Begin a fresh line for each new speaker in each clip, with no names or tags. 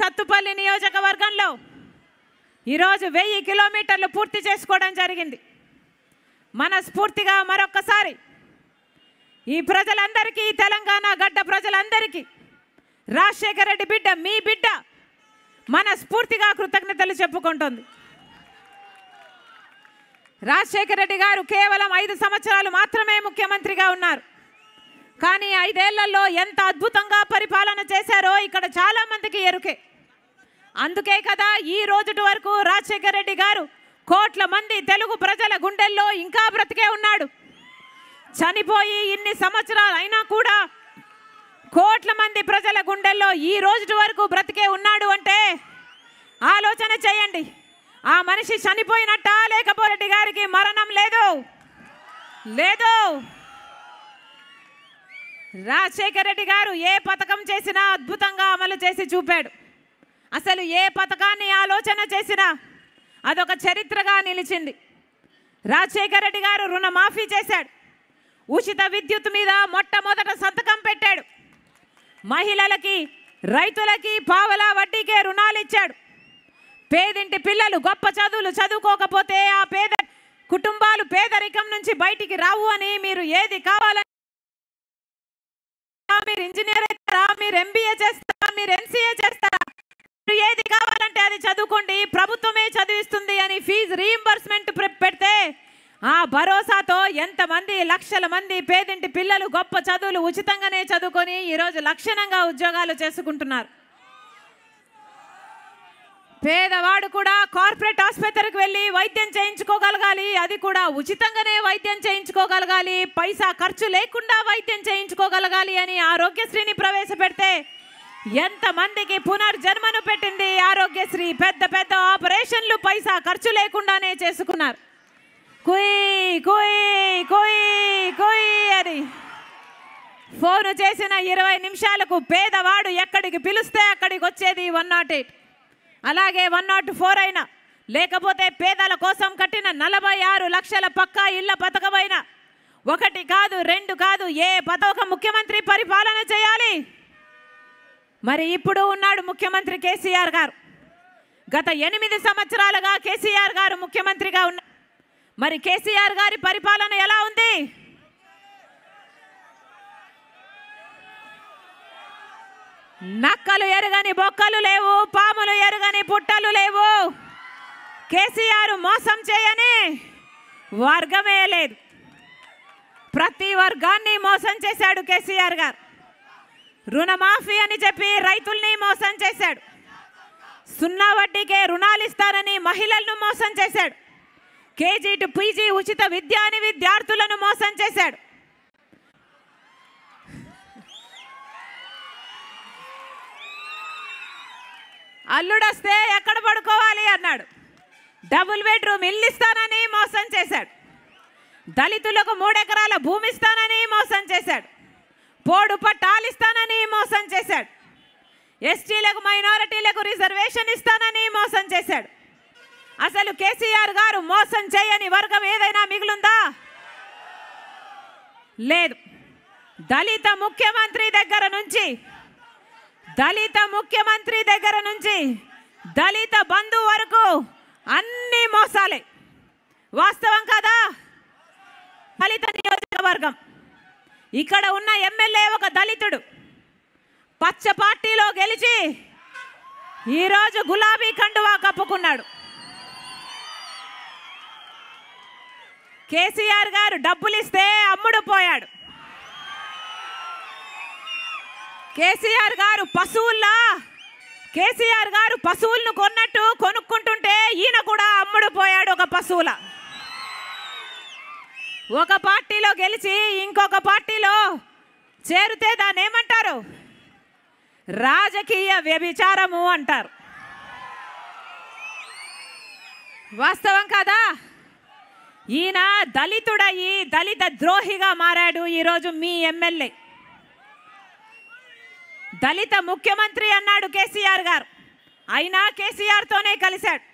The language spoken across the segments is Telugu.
సత్తుపల్లి నియోజకవర్గంలో ఈరోజు వెయ్యి కిలోమీటర్లు పూర్తి చేసుకోవడం జరిగింది మనస్ఫూర్తిగా మరొక్కసారి ఈ ప్రజలందరికీ తెలంగాణ గడ్డ ప్రజలందరికీ రాజశేఖర రెడ్డి బిడ్డ మీ బిడ్డ మనస్ఫూర్తిగా కృతజ్ఞతలు చెప్పుకుంటుంది రాజశేఖర రెడ్డి గారు కేవలం ఐదు సంవత్సరాలు మాత్రమే ముఖ్యమంత్రిగా ఉన్నారు కానీ ఐదేళ్లలో ఎంత అద్భుతంగా పరిపాలన చేశారో ఇక్కడ చాలామందికి ఎరుకే అందుకే కదా ఈ రోజుటి వరకు రాజశేఖర రెడ్డి గారు కోట్ల మంది తెలుగు ప్రజల గుండెల్లో ఇంకా బ్రతికే ఉన్నాడు చనిపోయి ఇన్ని సంవత్సరాలు అయినా కూడా కోట్ల మంది ప్రజల గుండెల్లో ఈ రోజు వరకు బ్రతికే ఉన్నాడు అంటే ఆలోచన చేయండి ఆ మనిషి చనిపోయినట్ట లేకపోరెడ్డి గారికి మరణం లేదు లేదు రాజశేఖర రెడ్డి గారు ఏ పథకం చేసినా అద్భుతంగా అమలు చేసి చూపాడు అసలు ఏ పథకాన్ని ఆలోచన చేసినా అదొక చరిత్రగా నిలిచింది రాజశేఖర రెడ్డి గారు రుణమాఫీ చేశాడు ఉచిత విద్యుత్ మీద మొట్టమొదట సంతకం పెట్టాడు మహిళలకి రైతులకి పావలా వడ్డీకే రుణాలు ఇచ్చాడు పేదింటి పిల్లలు గొప్ప చదువులు చదువుకోకపోతే ఆ పేద కుటుంబాలు పేదరికం నుంచి బయటికి రావు అని మీరు ఏది కావాలని మీరు ఇంజనీర్ అవుతారా మీరు ఎంబీఏ చేస్తారా మీరు ఎంసీఏ చేస్తారా ఏది కావాలంటే అది చదువుకోండి ప్రభుత్వమే చదివిస్తుంది అని ఫీజు రీఎంబర్స్మెంట్ పెడితే ఆ భరోసాతో ఎంతమంది లక్షల మంది పేదింటి పిల్లలు గొప్ప చదువులు ఉచితంగానే చదువుకొని ఈరోజు లక్షణంగా ఉద్యోగాలు చేసుకుంటున్నారు పేదవాడు కూడా కార్పొరేట్ ఆసుపత్రికి వెళ్ళి వైద్యం చేయించుకోగలగాలి అది కూడా ఉచితంగానే వైద్యం చేయించుకోగలగాలి పైసా ఖర్చు లేకుండా వైద్యం చేయించుకోగలగాలి అని ఆరోగ్యశ్రీని ప్రవేశపెడితే ఎంతమందికి పునర్జన్మను పెట్టింది ఆరోగ్యశ్రీ పెద్ద పెద్ద ఆపరేషన్లు పైసా ఖర్చు లేకుండానే చేసుకున్నారు కుయ్ కుయ్ కుయ్ కుయ్ అని ఫోను చేసిన ఇరవై నిమిషాలకు పేదవాడు ఎక్కడికి పిలిస్తే అక్కడికి వచ్చేది వన్ నాట్ ఎయిట్ అలాగే వన్ నాట్ ఫోర్ అయినా లేకపోతే పేదల కోసం కట్టిన నలభై ఆరు లక్షల పక్కా ఇళ్ల పథకమైన ఒకటి కాదు రెండు కాదు ఏ పథకం ముఖ్యమంత్రి పరిపాలన చేయాలి మరి ఇప్పుడు ఉన్నాడు ముఖ్యమంత్రి కేసీఆర్ గారు గత ఎనిమిది సంవత్సరాలుగా కేసీఆర్ గారు ముఖ్యమంత్రిగా ఉన్న మరి కేసీఆర్ గారి పరిపాలన ఎలా ఉంది నక్కలు ఎరగని బొక్కలు లేవు పాములు ఎరగని పుట్టలు లేవు కేసీఆర్ మోసం చేయని వర్గమే లేదు ప్రతి వర్గాన్ని మోసం చేశాడు కేసీఆర్ గారు రుణమాఫీ అని చెప్పి రైతుల్ని మోసం చేశాడు సున్నా వడ్డీకే రుణాలు ఇస్తారని మహిళలను మోసం చేశాడు కేజీ టు పీజీ ఉచిత విద్య అని విద్యార్థులను మోసం చేశాడు అల్లుడొస్తే ఎక్కడ పడుకోవాలి అన్నాడు డబుల్ బెడ్రూమ్ ఇల్లు ఇస్తానని మోసం చేశాడు దళితులకు మూడెకరాల భూమి ఇస్తానని మోసం చేశాడు పోడు పట్టాలు ఇస్తానని చేశాడు ఎస్టీలకు మైనారిటీలకు రిజర్వేషన్ ఇస్తానని మోసం చేశాడు అసలు కేసీఆర్ గారు మోసం చేయని వర్గం ఏదైనా మిగులుందా లేదు దళిత ముఖ్యమంత్రి దగ్గర నుంచి దళిత ముఖ్యమంత్రి దగ్గర నుంచి దళిత బంధు వరకు అన్ని మోసాలే వాస్తవం కాదా దళిత నియోజకవర్గం ఇక్కడ ఉన్న ఎమ్మెల్యే ఒక దళితుడు పచ్చ పార్టీలో గెలిచి ఈరోజు గులాబీ కండువా కప్పుకున్నాడు కేసీఆర్ గారు డబ్బులిస్తే అమ్ముడు పోయాడు కేసీఆర్ గారు పశువుల్లా కేసీఆర్ గారు పశువులను కొన్నట్టు కొనుక్కుంటుంటే ఈయన కూడా అమ్ముడు పోయాడు ఒక పశువుల ఒక పార్టీలో గెలిచి ఇంకొక పార్టీలో చేరితే దాన్ని ఏమంటారు రాజకీయ వ్యభిచారము అంటారు వాస్తవం కాదా ఈయన దళితుడయి దళిత ద్రోహిగా మారాడు ఈరోజు మీ ఎమ్మెల్యే దళిత ముఖ్యమంత్రి అన్నాడు కేసీఆర్ గారు అయినా కేసీఆర్తోనే కలిశాడు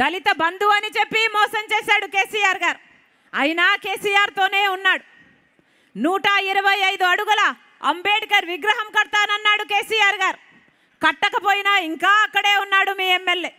దళిత బంధు అని చెప్పి మోసం చేశాడు కేసీఆర్ గారు అయినా కేసీఆర్తోనే ఉన్నాడు నూట ఇరవై ఐదు అడుగుల అంబేద్కర్ విగ్రహం కడతానన్నాడు కేసీఆర్ గారు కట్టకపోయినా ఇంకా అక్కడే ఉన్నాడు మీ ఎమ్మెల్యే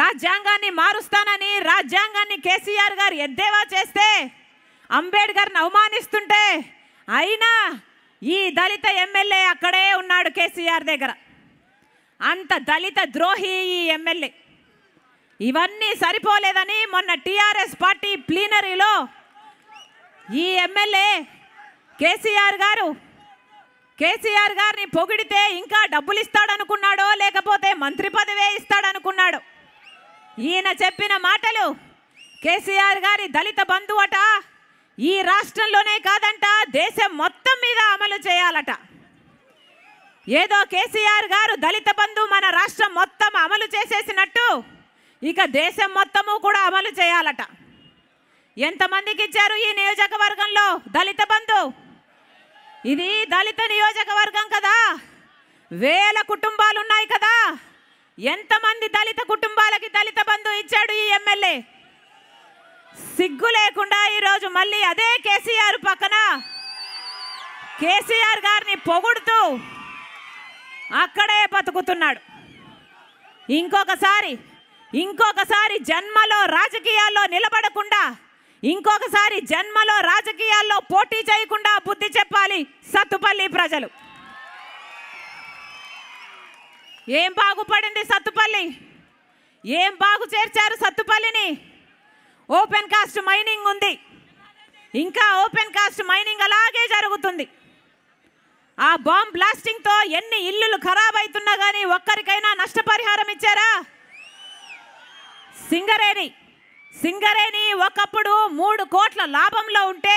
రాజ్యాంగాన్ని మారుస్తానని రాజ్యాంగాన్ని కేసీఆర్ గారు ఎద్దేవా చేస్తే అంబేద్కర్ని అవమానిస్తుంటే అయినా ఈ దళిత ఎమ్మెల్యే అక్కడే ఉన్నాడు కేసీఆర్ దగ్గర అంత దళిత ద్రోహి ఈ ఎమ్మెల్యే ఇవన్నీ సరిపోలేదని మొన్న టీఆర్ఎస్ పార్టీ ప్లీనరీలో ఈ ఎమ్మెల్యే కేసీఆర్ గారు కేసీఆర్ గారిని పొగిడితే ఇంకా డబ్బులు ఇస్తాడనుకున్నాడో లేకపోతే మంత్రి పదవే ఇస్తాడనుకున్నాడు ఈయన చెప్పిన మాటలు కేసీఆర్ గారి దళిత బంధువట ఈ రాష్ట్రంలోనే కాదంట దేశం మొత్తం మీద అమలు చేయాలట ఏదో కేసీఆర్ గారు దళిత బంధు మన రాష్ట్రం మొత్తం అమలు చేసేసినట్టు ఇక దేశం మొత్తము కూడా అమలు చేయాలట ఎంతమందికి ఇచ్చారు ఈ నియోజకవర్గంలో దళిత బంధువు ఇది దళిత నియోజకవర్గం కదా వేల కుటుంబాలు ఉన్నాయి కదా ఎంతమంది దళిత కుటుంబాలకి దళిత బంధు ఇచ్చాడు ఈ ఎమ్మెల్యే సిగ్గు లేకుండా ఈరోజు మళ్ళీ అదే కేసీఆర్ పక్కన కేసీఆర్ గారిని పొగుడుతూ అక్కడే బతుకుతున్నాడు ఇంకొకసారి ఇంకొకసారి జన్మలో రాజకీయాల్లో నిలబడకుండా ఇంకొకసారి జన్మలో రాజకీయాల్లో పోటీ చేయకుండా బుద్ధి చెప్పాలి సత్తుపల్లి ప్రజలు ఏం బాగుపడింది సత్తుపల్లి ఏం బాగు చేర్చారు సత్తుపల్లిని ఓపెన్ కాస్ట్ మైనింగ్ ఉంది ఇంకా ఓపెన్ కాస్ట్ మైనింగ్ అలాగే జరుగుతుంది ఆ బాంబ్ బ్లాస్టింగ్తో ఎన్ని ఇల్లులు ఖరాబ్ అవుతున్నా కానీ ఒక్కరికైనా నష్టపరిహారం ఇచ్చారా సింగరేణి సింగరేణి ఒకప్పుడు మూడు కోట్ల లాభంలో ఉంటే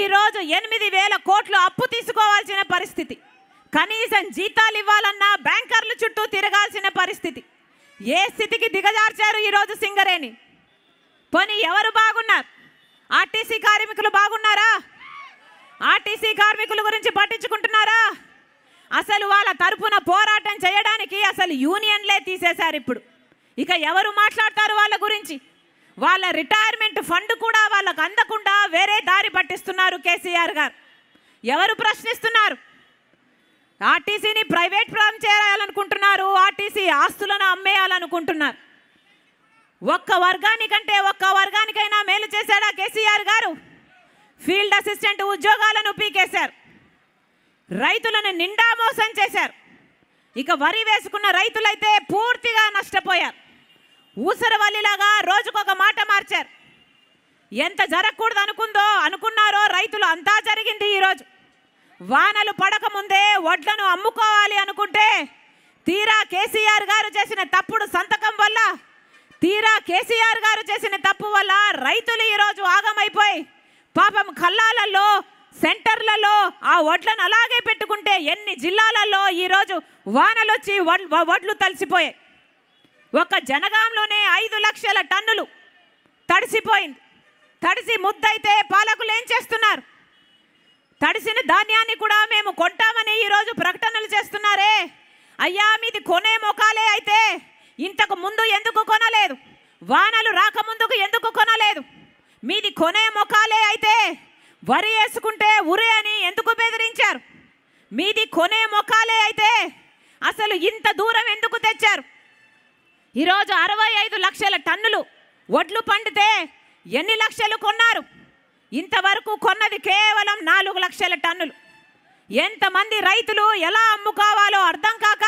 ఈరోజు ఎనిమిది వేల కోట్లు అప్పు తీసుకోవాల్సిన పరిస్థితి కనీసం జీతాలు ఇవ్వాలన్నా బ్యాంకర్లు చుట్టూ తిరగాల్సిన పరిస్థితి ఏ స్థితికి దిగజార్చారు ఈరోజు సింగరేణి పోనీ ఎవరు బాగున్నారు ఆర్టీసీ కార్మికులు బాగున్నారా ఆర్టీసీ కార్మికుల గురించి పట్టించుకుంటున్నారా అసలు వాళ్ళ తరఫున పోరాటం చేయడానికి అసలు యూనియన్లే తీసేశారు ఇప్పుడు ఇక ఎవరు మాట్లాడతారు వాళ్ళ గురించి వాళ్ళ రిటైర్మెంట్ ఫండ్ కూడా వాళ్ళకు అందకుండా వేరే దారి పట్టిస్తున్నారు కేసీఆర్ గారు ఎవరు ప్రశ్నిస్తున్నారు ఆర్టీసీని ప్రైవేట్ పరం చేయాలనుకుంటున్నారు ఆర్టీసీ ఆస్తులను అమ్మేయాలనుకుంటున్నారు ఒక్క వర్గానికంటే ఒక్క వర్గానికైనా మేలు చేశాడా కేసీఆర్ గారు ఫీల్డ్ అసిస్టెంట్ ఉద్యోగాలను పీకేశారు రైతులను నిండా మోసం చేశారు ఇక వరి వేసుకున్న రైతులైతే పూర్తిగా నష్టపోయారు ఊసరవల్లిలాగా రోజుకొక మాట మార్చారు ఎంత జరగకూడదు అనుకుందో అనుకున్నారో రైతులు అంతా జరిగింది ఈరోజు వానలు పడకముందే వడ్లను అమ్ముకోవాలి అనుకుంటే తీరా కేసీఆర్ గారు చేసిన తప్పుడు సంతకం వల్ల తీరా కేసీఆర్ గారు చేసిన తప్పు వల్ల రైతులు ఈరోజు ఆగమైపోయి పాపం కల్లాలలో సెంటర్లలో ఆ వడ్లను అలాగే పెట్టుకుంటే ఎన్ని జిల్లాలలో ఈరోజు వానలొచ్చి వడ్లు తలసిపోయాయి ఒక జనగాంలోనే ఐదు లక్షల టన్నులు తడిసిపోయింది తడిసి ముద్దైతే పాలకులు ఏం చేస్తున్నారు తడిసిన ధాన్యాన్ని కూడా మేము కొంటామని ఈరోజు ప్రకటనలు చేస్తున్నారే అయ్యా మీది కొనే మొకాలే అయితే ఇంతకు ముందు ఎందుకు కొనలేదు వానలు రాకముందుకు ఎందుకు కొనలేదు మీది కొనే మొకాలే అయితే వరి వేసుకుంటే ఉరి అని ఎందుకు బెదిరించారు మీది కొనే మొకాలే అయితే అసలు ఇంత దూరం ఎందుకు తెచ్చారు ఈరోజు అరవై ఐదు లక్షల టన్నులు వడ్లు పండితే ఎన్ని లక్షలు కొన్నారు ఇంతవరకు కొన్నది కేవలం నాలుగు లక్షల టన్నులు ఎంతమంది రైతులు ఎలా అమ్ముకోవాలో అర్థం కాక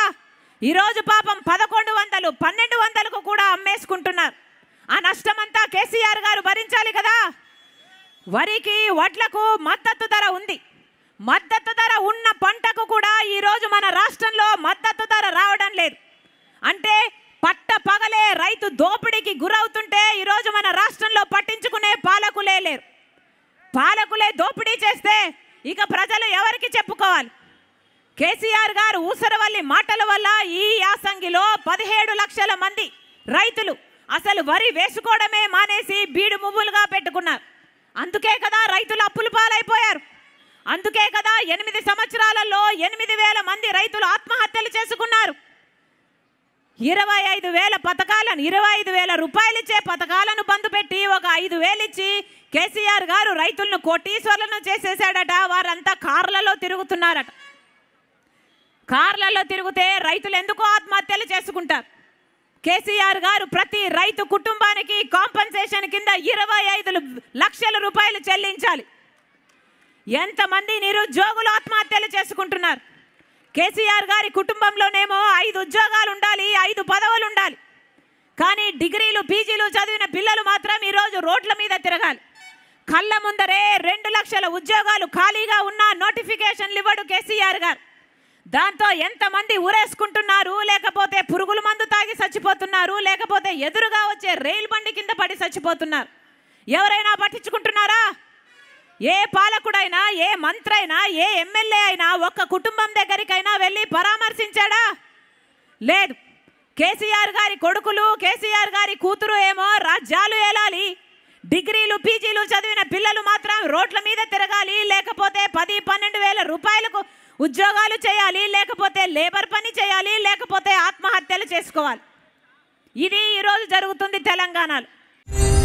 ఈరోజు పాపం పదకొండు వందలు పన్నెండు వందలకు కూడా అమ్మేసుకుంటున్నారు ఆ నష్టమంతా కేసీఆర్ గారు భరించాలి కదా వరికి వడ్లకు మద్దతు ధర ఉంది మద్దతు ధర ఉన్న పంటకు కూడా ఈరోజు మన రాష్ట్రంలో మద్దతు ధర రావడం లేదు అంటే రైతు దోపిడీకి గురవుతుంటే ఈరోజు మన రాష్ట్రంలో పట్టించుకునే పాలకులే లేరు పాలకులే దోపిడీ చేస్తే ఇక ప్రజలు ఎవరికి చెప్పుకోవాలి కేసీఆర్ గారు ఊసరవల్లి మాటల వల్ల ఈ యాసంగిలో పదిహేడు లక్షల మంది రైతులు అసలు వరి వేసుకోవడమే మానేసి బీడు మువ్వులుగా పెట్టుకున్నారు అందుకే కదా రైతులు అప్పులు పాలైపోయారు అందుకే కదా ఎనిమిది సంవత్సరాలలో ఎనిమిది వేల మంది రైతులు ఆత్మహత్యలు చేసుకున్నారు ఇరవై ఐదు వేల పథకాలను ఇరవై ఐదు వేల రూపాయలు ఇచ్చే పథకాలను బంధు పెట్టి ఒక ఐదు వేలు ఇచ్చి కేసీఆర్ గారు రైతులను కోటీశ్వర్లను చేసేసాడట వారంతా కార్లలో తిరుగుతున్నారట కార్లలో తిరిగితే రైతులు ఎందుకు ఆత్మహత్యలు చేసుకుంటారు కేసీఆర్ గారు ప్రతి రైతు కుటుంబానికి కాంపన్సేషన్ కింద ఇరవై ఐదు లక్షల రూపాయలు చెల్లించాలి ఎంతమంది నిరుద్యోగులు ఆత్మహత్యలు చేసుకుంటున్నారు కేసీఆర్ గారి కుటుంబంలోనేమో ఐదు ఉద్యోగాలు ఉండాలి ఐదు పదవులు ఉండాలి కానీ డిగ్రీలు పీజీలు చదివిన పిల్లలు మాత్రం ఈరోజు రోడ్ల మీద తిరగాలి కళ్ళ ముందరే రెండు లక్షల ఉద్యోగాలు ఖాళీగా ఉన్న నోటిఫికేషన్లు ఇవ్వడు కేసీఆర్ గారు దాంతో ఎంతమంది ఊరేసుకుంటున్నారు లేకపోతే పురుగుల మందు తాగి చచ్చిపోతున్నారు లేకపోతే ఎదురుగా వచ్చే రైలు బండి కింద పడి చచ్చిపోతున్నారు ఎవరైనా పట్టించుకుంటున్నారా ఏ పాలకుడైనా ఏ మంత్రైనా ఏ ఎమ్మెల్యే అయినా ఒక్క కుటుంబం దగ్గరికైనా వెళ్ళి పరామర్శించాడా లేదు కేసీఆర్ గారి కొడుకులు కేసీఆర్ గారి కూతురు ఏమో రాజ్యాలు ఏలాలి డిగ్రీలు పీజీలు చదివిన పిల్లలు మాత్రం రోడ్ల మీద తిరగాలి లేకపోతే పది పన్నెండు వేల రూపాయలకు ఉద్యోగాలు చేయాలి లేకపోతే లేబర్ పని చేయాలి లేకపోతే ఆత్మహత్యలు చేసుకోవాలి ఇది ఈరోజు జరుగుతుంది తెలంగాణలో